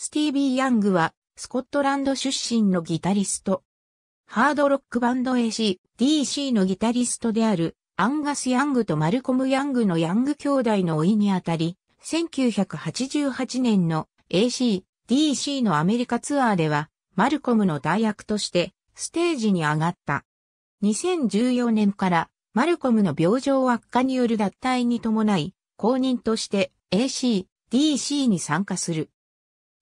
スティービー・ヤングは、スコットランド出身のギタリスト。ハードロックバンド AC、DC のギタリストである、アンガス・ヤングとマルコム・ヤングのヤング兄弟の甥にあたり、1988年の AC、DC のアメリカツアーでは、マルコムの代役として、ステージに上がった。2014年から、マルコムの病状悪化による脱退に伴い、公認として AC、DC に参加する。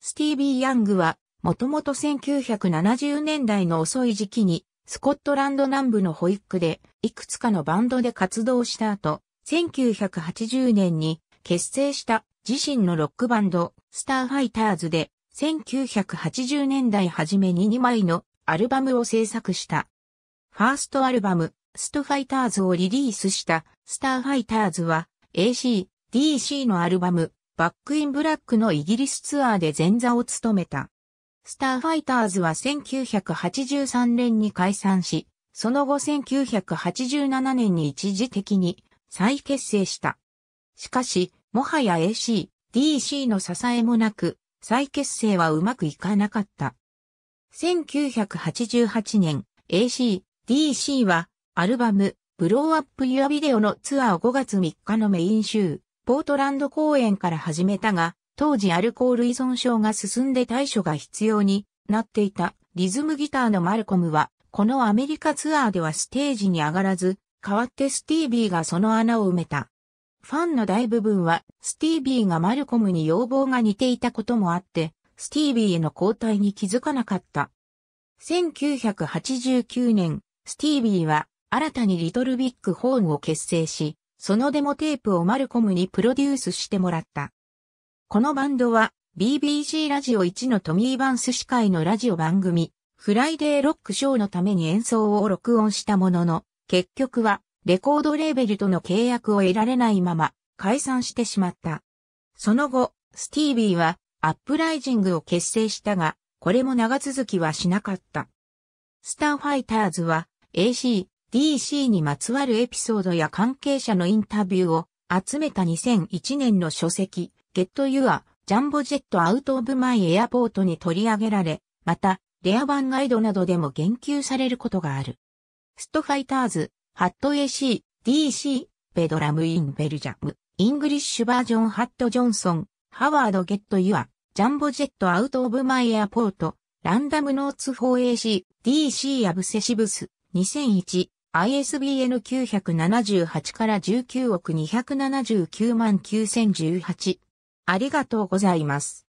スティービー・ヤングは、もともと1970年代の遅い時期に、スコットランド南部の保育で、いくつかのバンドで活動した後、1980年に結成した自身のロックバンド、スターファイターズで、1980年代初めに2枚のアルバムを制作した。ファーストアルバム、ストファイターズをリリースした、スターファイターズは、AC、DC のアルバム、バックインブラックのイギリスツアーで前座を務めた。スターファイターズは1983年に解散し、その後1987年に一時的に再結成した。しかし、もはや AC、DC の支えもなく、再結成はうまくいかなかった。1988年、AC、DC は、アルバム、ブローアップユアビデオのツアー5月3日のメイン週、ポートランド公園から始めたが、当時アルコール依存症が進んで対処が必要になっていたリズムギターのマルコムは、このアメリカツアーではステージに上がらず、代わってスティービーがその穴を埋めた。ファンの大部分は、スティービーがマルコムに要望が似ていたこともあって、スティービーへの交代に気づかなかった。1989年、スティービーは新たにリトルビッグホーンを結成し、そのデモテープをマルコムにプロデュースしてもらった。このバンドは BBC ラジオ1のトミー・バンス司会のラジオ番組、フライデーロックショーのために演奏を録音したものの、結局はレコードレーベルとの契約を得られないまま解散してしまった。その後、スティービーはアップライジングを結成したが、これも長続きはしなかった。スターファイターズは AC、DC にまつわるエピソードや関係者のインタビューを集めた2001年の書籍、Get Your Jumbo Jet Out of My Airport に取り上げられ、また、レア版ガイドなどでも言及されることがある。ストファイターズ、ハット AC、DC、ベドラムインベルジャム、イングリッシュバージョンハットジョンソン、ハワードゲットユア、ジャンボジェットアウトオブマイエアポート、ランダムノーツ 4AC、DC アブセシブス、2001、ISBN 978から19億279万9018。ありがとうございます。